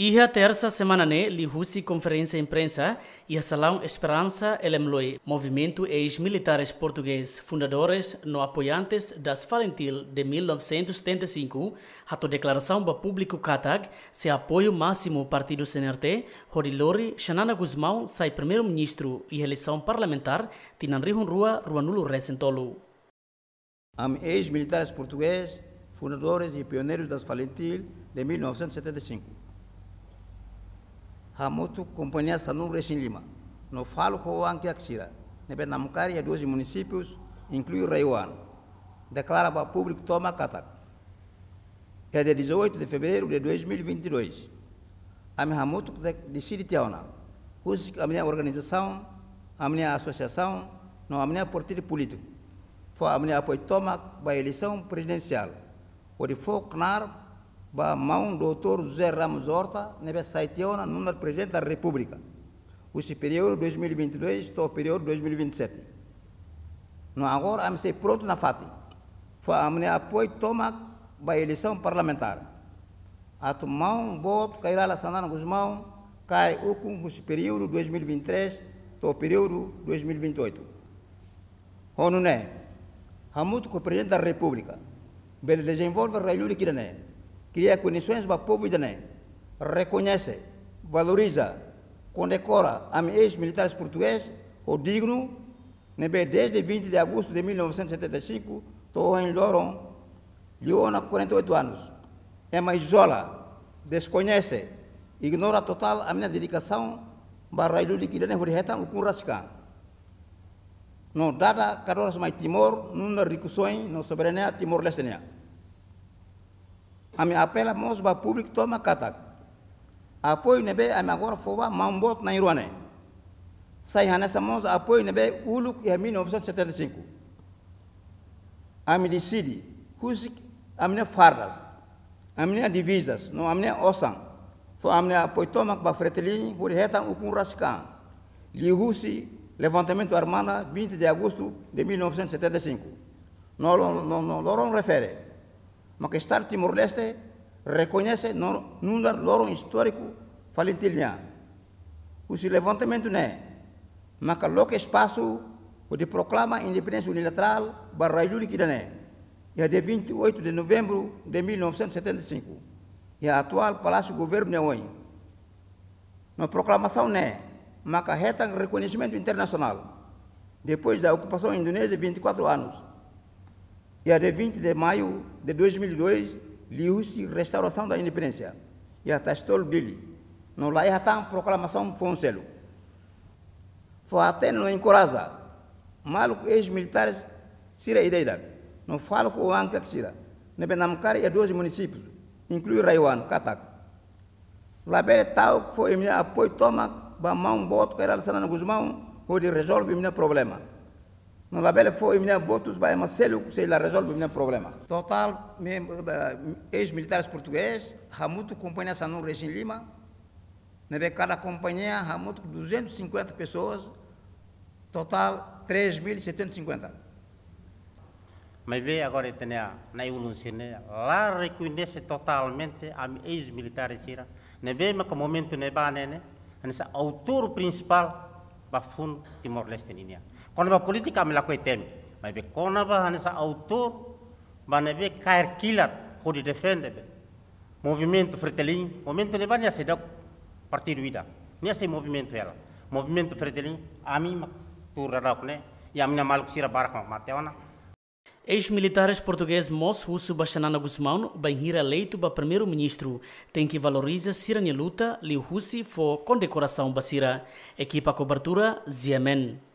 Iha terça semana né, li Rusi conferência imprensa e a Salão Esperança Elemloi, movimento ex-militares português, fundadores no apoiantes das Falentil de 1975, a declaração para público Katag, se apoio máximo partido CNRT, Horilori Xanana Guzmão sai primeiro-ministro e eleição parlamentar, rihun Rua, Ruanulo Recentolo. Am ex-militares português, fundadores e pioneiros das Falentil de 1975. Ramoto Companhia Sanur Rechim Lima. No falo com o Anquiaxira. Nebenamucari é 12 municípios, inclui Raiwan. Declara para o público toma catac. É de 18 de fevereiro de 2022. A minha Ramoto decide Tiaona. A minha organização, a minha associação, não a minha partido político. Foi a minha apoio toma para a eleição presidencial. O de foco, claro, mão do doutor José Ramos Horta, neve saiteona, número presidente da República. O superior 2022, o período 2027. No agora, am ser pronto na FATI. Foi a minha apoio toma a eleição parlamentar. a mão, voto, cairá lá Sandana Guzmão, cai o com o superior 2023, o período 2028. Honuné, muito com o presidente da República. Bele desenvolve a Railuri Kirané cria condições para o povo idané reconhece, valoriza, condecora a ex-militares portugueses, o digno, né, desde 20 de agosto de 1975, estou em Loron, Leona, 48 anos. É uma isola, desconhece, ignora total a minha dedicação para a Guiné Hurihetan, o Kunrascan. Não dada, carolas mais Timor, não na ricuções, não soberania Timor-Leste ami appel é amo so ba public to ma katak apoy nebe né, ami agora fo ba mambot na irwane sai hana samos apoy nebe né, uluk ya é 1975 ami decide kusik amne fardas amne divisas no amne osan fo amne apoy tomak ba fretelin por retan ukun raskan li rusi levantamento armada 20 de agosto de 1975 não não não não refere maka Estado Timor Leste reconhece num loro histórico falentilha. O se levantamento né, maka loca espaço onde proclama a independência unilateral barra República né, e a de 28 de novembro de 1975, e a atual Palácio Governo de né Oi. Na proclamação né, maka reta reconhecimento internacional, depois da ocupação indonésia 24 anos, e de 20 de maio de 2002, liu-se restauração da independência. E a estou dele. Não lá já tá a proclamação foi um selo. Foi até no Encoraza, Mal ex-militares Sira e ideia. Não falo com o Anca que tira. É e 12 municípios, inclui Raiwan, Catac. Lá bem tal foi o meu apoio toma, bamão, boto, que era Guzmão, onde resolve o meu problema. No labele foi minha botos vai mas se ele se ele resolve minha problema. Total eh, ex-militares portugueses, Ramuto companhia no Regim Lima, neve cada companhia Ramuto 250 pessoas, total 3.750. Mas bem agora tenha na evolução né? lá reconhece totalmente a ex-militares Na neve mas como momento né, neba né, nessa autor principal para fundo Timor-Leste Kona ba politik amela koe temi. Mai be kona ba hanesa autor, bana be kair kilat, kodi defende be. Movimento Fretelim, movimento leba nia sedok partido ida. Nia se movimento ela. Movimento Fretelim, ami mak turarok ne, e amina maluk sira barak mak mateona. Ex-militares português Moço Russo Baixanana Guzmão, Banhir eleito para primeiro-ministro, tem que valoriza Sirani Luta, Liu Russi, for condecoração Basira. Equipa cobertura, Ziamen.